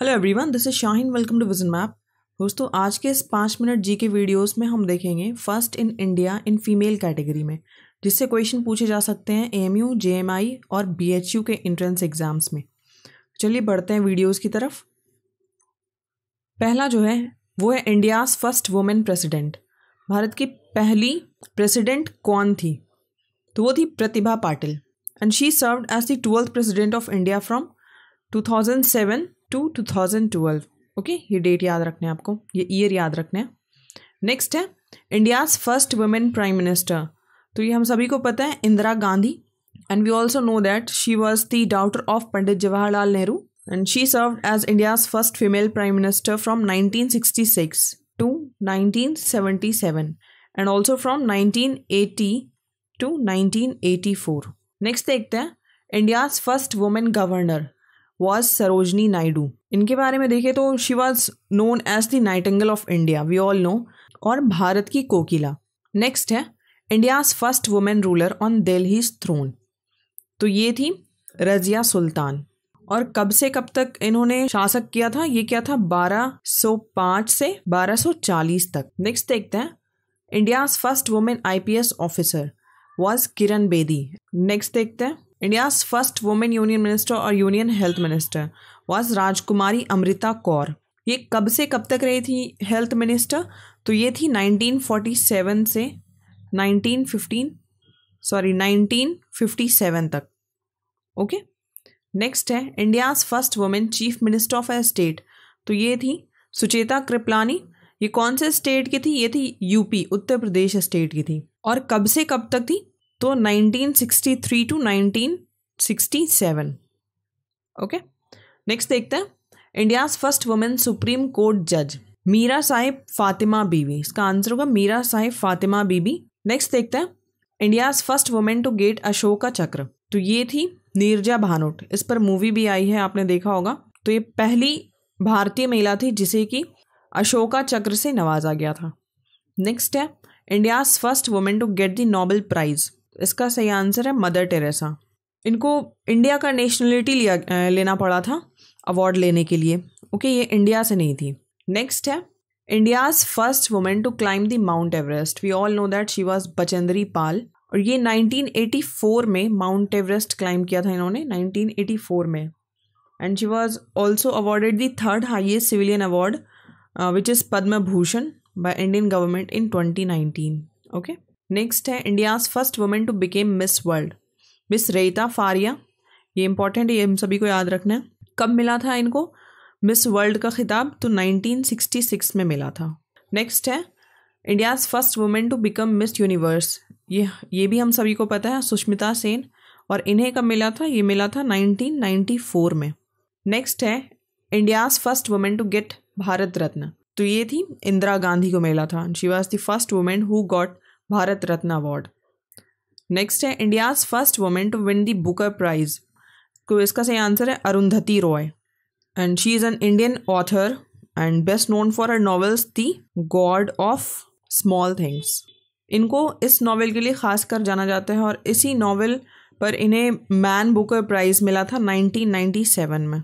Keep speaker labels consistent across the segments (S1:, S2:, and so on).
S1: Hello everyone this is Shaheen welcome to vision map दोस्तों आज के इस पाँच मिनट जी के वीडियोस में हम देखेंगे first in India in female category में जिससे क्वेश्चन पूछे जा सकते हैं M U J M I और बी एच यू के इंट्रेंस एग्ज़ाम्स में चलिए बढ़ते हैं वीडियोस की तरफ पहला जो है वो है इंडियाज़ फर्स्ट वुमेन प्रेसिडेंट भारत की पहली प्रेसिडेंट कौन थी तो वो थी Pratibha Patil and she served as the twelfth president of India from two two two thousand twelve okay ये डेट याद रखने आपको ये ईयर याद रखने नेक्स्ट है India's first women prime minister तो ये हम सभी को पता है Indira Gandhi and we also know that she was the daughter of Pandit Jawaharlal Nehru and she serve as India's first female prime minister from nineteen sixty six to nineteen seventy seven and also from nineteen eighty to nineteen eighty four next देखते हैं India's first women governor was Sarojini Naidu इनके बारे में देखें तो she was known as the nightingale of India we all know और भारत की कोकिला नेक्स्ट है India's first women ruler on Delhi's throne तो ये थी रजिया सुल्तान और कब से कब तक इन्होंने शासक किया था ये क्या था 1205 से 1240 तक नेक्स्ट देखते हैं India's first women IPS officer was Kiran Bedi next देखते हैं India's first women union minister और union health minister was Rajkumari Amrita Kaur ये कब से कब तक रही थी हेल्थ मिनिस्टर तो ये थी 1947 से 1915 सॉरी 1957 तक ओके नेक्स्ट है India's first women chief minister of a state तो ये थी सुचेता कृपलानी ये कौन से स्टेट की थी ये थी यूपी उत्तर प्रदेश स्टेट की थी और कब से कब तक थी तो 1963 टू 1967 ओके नेक्स्ट देखते हैं India's first women supreme court जज मीरा साहिब फातिमा बीबी इसका आंसर होगा मीरा साहिब फातिमा बीबी नेक्स्ट देखते हैं India's first women to get Ashoka Chakra तो ये थी नीरजा भानोट इस पर मूवी भी आई है आपने देखा होगा तो ये पहली भारतीय महिला थी जिसे कि अशोका चक्र से नवाजा गया था नेक्स्ट है India's first women to get the Nobel prize इसका सही आंसर है मदर टेरेसा इनको इंडिया का नेशनलिटी लिया लेना पड़ा था अवार्ड लेने के लिए ओके ये इंडिया से नहीं थी नेक्स्ट है India's first women to climb the Mount Everest we all know that she was Bachendri Pal और ये 1984 में माउंट एवरेस्ट क्लाइंब किया था इन्होंने 1984 में and she was also awarded the third highest civilian award which is Padma Bhushan by Indian government in 2019 okay okay? Next है India's first women to become miss world miss Reita Faria ये important ये हम सभी को याद रखना है कब मिला था इनको मिस वर्ल्ड का खिताब तो 1966 में मिला था नेक्स्ट है India's first women to become miss universe ये ये भी हम सभी को पता है सुष्मिता सेन और इन्हें कब मिला था ये मिला था 1994 में नेक्स्ट है India's first women to get Bharat Ratna तो ये थी इंदिरा गांधी को मिला था she was the first women who got Bharat Ratna award next है India's first women to win the Booker prize तो इसका सही आंसर है Arundhati Roy and she is an Indian author and best known for her novels the god of small things इनको इस novel के लिए खास कर जाना जाता है और इसी नावल पर इन्हें मैन बुकर प्राइज़ मिला था 1997 में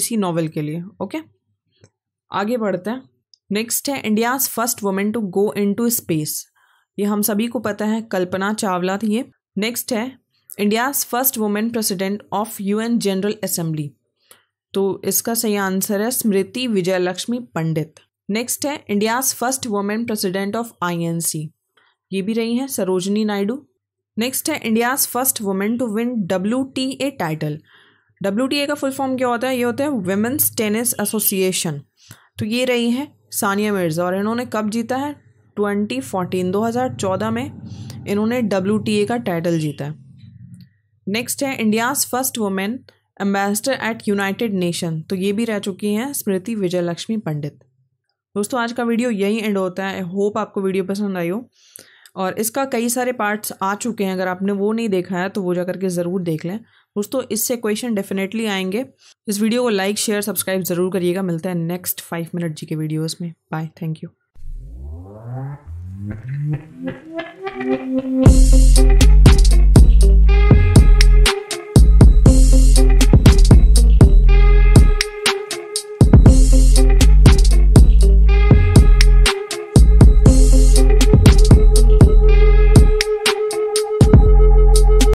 S1: इसी नावल के लिए ओके आगे बढ़ते हैं नेक्स्ट है India's first women to go into space ये हम सभी को पता है कल्पना चावला थी ये नेक्स्ट है India's first women president of UN general assembly तो इसका सही आंसर है स्मृति विजयलक्ष्मी पंडित नेक्स्ट है India's first women president of INC ये भी रही हैं सरोजनी नायडू नेक्स्ट है India's first women to win W T A title W T A का फुल फॉर्म क्या होता है ये होता है वेमेंस टेनिस एसोसिएशन तो ये रही हैं सानिया मिर्ज़ा और इन्होंने कब जीता है ट्वेंटी फोर्टीन दो हज़ार चौदह में इन्होंने डब्ल्यू टी ए का टाइटल जीता है नेक्स्ट है India's first women ambassador at United Nation तो ये भी रह चुकी हैं स्मृति विजय लक्ष्मी पंडित दोस्तों आज का वीडियो यही एंड होता है आई होप आपको वीडियो पसंद आई हो और इसका कई सारे पार्ट्स आ चुके हैं अगर आपने वो नहीं देखा है तो वो जा करके ज़रूर देख लें दोस्तों इससे क्वेश्चन डेफिनेटली आएंगे इस वीडियो को लाइक शेयर सब्सक्राइब ज़रूर करिएगा मिलता है नेक्स्ट फाइव मिनट जी के वीडियोज़ में बाय थैंक यू